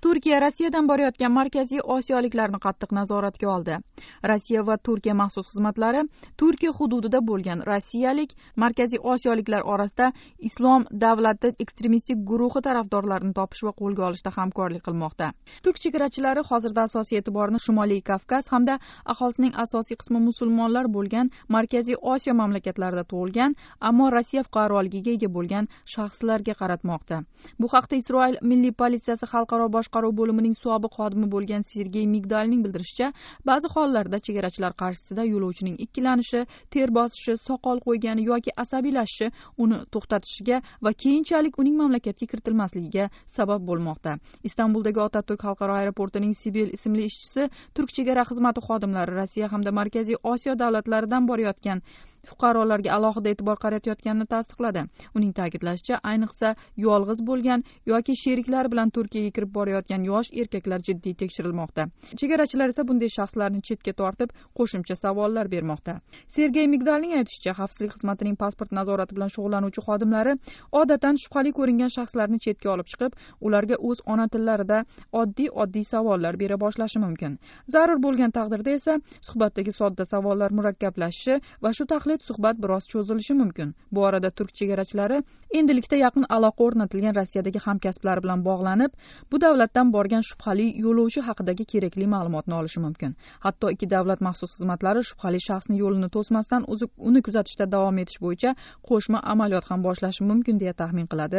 turkiya rossiyadan borayotgan markaziy osiyoliklarni qattiq nazoratga oldi rossiya va turkiya maxsus xizmatlari turkiya hududida bo'lgan rossiyalik markaziy osiyoliklar orasida islom davlati ekstremistik guruhi tarafdorlarini topish va qo'lga olishda hamkorlik qilmoqda turk chegarachilari hozirda asosiy e'tiborni shimoliy kavkaz hamda aholisining asosiy qismi musulmonlar bo'lgan markaziy osiyo mamlakatlarida tug'ilgan ammo rossiya fuqaroligiga ega bo'lgan shaxslarga qaratmoqda bu haqda isroil milliy politsiyasi xalqaro bosh boshqaruv bo'limining sobiq xodimi bo'lgan sergey migdalning bildirishicha ba'zi hollarda chegarachilar qarshisida yo'lovchining ikkilanishi ter bosishi soqol qo'ygani yoki asabiylashishi uni to'xtatishiga va keyinchalik uning mamlakatga kiritilmasligiga sabab bo'lmoqda istanbuldagi otaturk xalqaro aeroportining sibel ismli ishchisi turk chegara xizmati xodimlari rossiya hamda markaziy osiyo davlatlaridan borayotgan fuqarolarga alohida e'tibor qaratayotganini tasdiqladi uning ta'kidlashicha ayniqsa yolg'iz bo'lgan yoki sheriklari bilan turkiyaga kirib borayotgan yosh erkaklar jiddiy tekshirilmoqda chegarachilar esa bunday shaxslarni chetga tortib qo'shimcha savollar bermoqda sergey migdalning aytishicha xavfsizlik xizmatining pasport nazorati bilan shug'ullanuvchi xodimlari odatan shubhali ko'ringan shaxslarni chetga olib chiqib ularga o'z ona tillarida oddiy oddiy savollar bera boshlashi mumkin zarur bo'lgan taqdirda esa suhbatdagi sodda savollar murakkablashishi va shu tahlil taqlid suhbat biroz cho'zilishi mumkin bu orada turk chegarachilari endilikda yaqin aloqa o'rnatilgan rossiyadagi hamkasblari bilan bog'lanib bu davlatdan borgan shubhali yo'lovchi haqidagi kerakli ma'lumotni olishi mumkin hatto ikki davlat maxsus xizmatlari shubhali shaxsni yo'lini to'smasdan uni kuzatishda davom etish bo'yicha qo'shma amaliyot ham boshlashi mumkin deya taxmin qiladi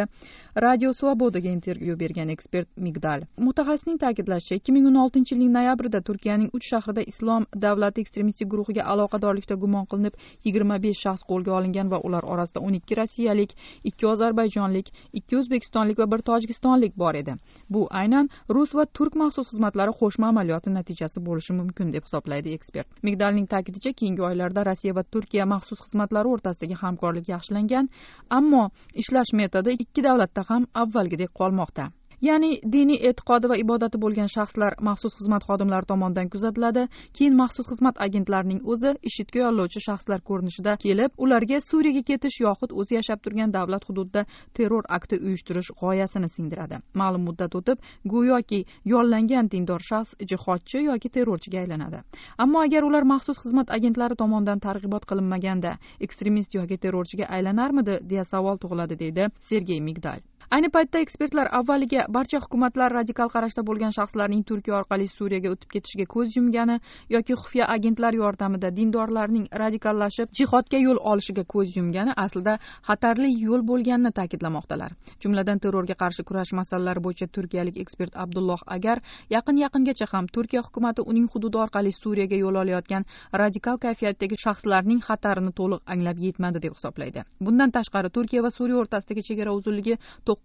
radio svobodaga intervyu bergan ekspert migdal mutaxassisning ta'kidlashicha ikki ming o'n oltinchi yilning noyabrida turkiyaning uch shahrida islom davlati ekstremistik guruhiga aloqadorlikda gumon qilinib yigirma besh shaxs qo'lga olingan va ular orasida o'n ikki rossiyalik ikki ozarbayjonlik ikki o'zbekistonlik va bir tojikistonlik bor edi bu aynan rus va turk maxsus xizmatlari qo'shma amaliyoti natijasi bo'lishi mumkin deb hisoblaydi ekspert migdalning ta'kidicha keyingi oylarda rossiya va turkiya maxsus xizmatlari o'rtasidagi hamkorlik yaxshilangan ammo ishlash metodi ikki davlatda ham avvalgidek qolmoqda ya'ni diniy e'tiqodi va ibodati bo'lgan shaxslar maxsus xizmat xodimlari tomonidan kuzatiladi keyin maxsus xizmat agentlarining o'zi ishitga yo'llovchi shaxslar ko'rinishida kelib ularga suriyaga ketish yoxud o'zi yashab turgan davlat hududida terror akti uyushtirish g'oyasini singdiradi ma'lum muddat o'tib go'yoki yollangan dindor shaxs jihodchi yoki terrorchiga aylanadi ammo agar ular maxsus xizmat agentlari tomonidan targ'ibot qilinmaganda ekstremist yoki terrorchiga aylanarmidi deya savol tug'iladi deydi sergey migdal ayni paytda ekspertlar avvaliga barcha hukumatlar radikal qarashda bo'lgan shaxslarning turkiya orqali suriyaga o'tib ketishiga ko'z yumgani yoki xufiya agentlar yordamida dindorlarning radikallashib jihodga yo'l olishiga ko'z yumgani aslida xatarli yo'l bo'lganini ta'kidlamoqdalar jumladan terrorga qarshi kurash masalalari bo'yicha turkiyalik ekspert abdulloh agar yaqin yaqingacha ham turkiya hukumati uning hududi orqali suriyaga yo'l olayotgan radikal kayfiyatdagi shaxslarning xatarini to'liq anglab yetmadi deb hisoblaydi bundan tashqari turkiya va suriya o'rtasidagi chegara uzunligi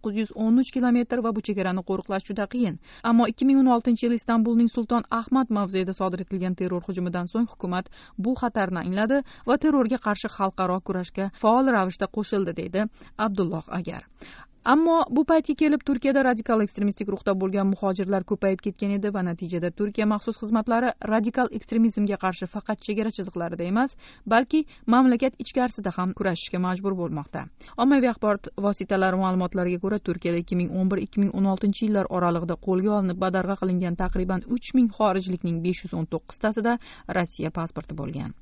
to'qqiz yuz o'n uch kilometr va bu chegarani qo'riqlash juda qiyin ammo ikki ming o'n oltinchi yili istanbulning sulton ahmad mavzeida sodir etilgan terror hujumidan so'ng hukumat bu xatarni angladi va terrorga qarshi xalqaro kurashga faol ravishda qo'shildi deydi abdulloh agar ammo bu paytga kelib turkiyada radikal ekstremistik ruhda bo'lgan muhojirlar ko'payib ketgan edi va natijada turkiya maxsus xizmatlari radikal ekstremizmga qarshi faqat chegara chiziqlarida emas balki mamlakat ichkarisida ham kurashishga majbur bo'lmoqda ommaviy axborot vositalari ma'lumotlariga ko'ra turkiyada ikki ming o'n bir ikki ming o'n oltinchi yillar oralig'ida qo'lga olinib badarg'a qilingan taqriban uch ming xorijlikning besh yuz o'n to'qqiztasida rossiya pasporti bo'lgan